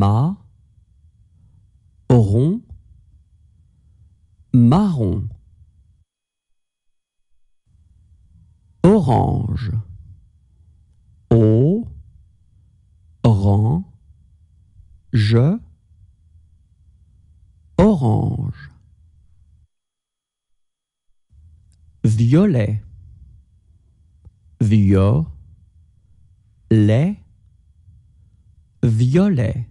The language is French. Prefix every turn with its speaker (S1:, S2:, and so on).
S1: ma, marron,
S2: orange, au, rang, je, orange, violet, violet, violet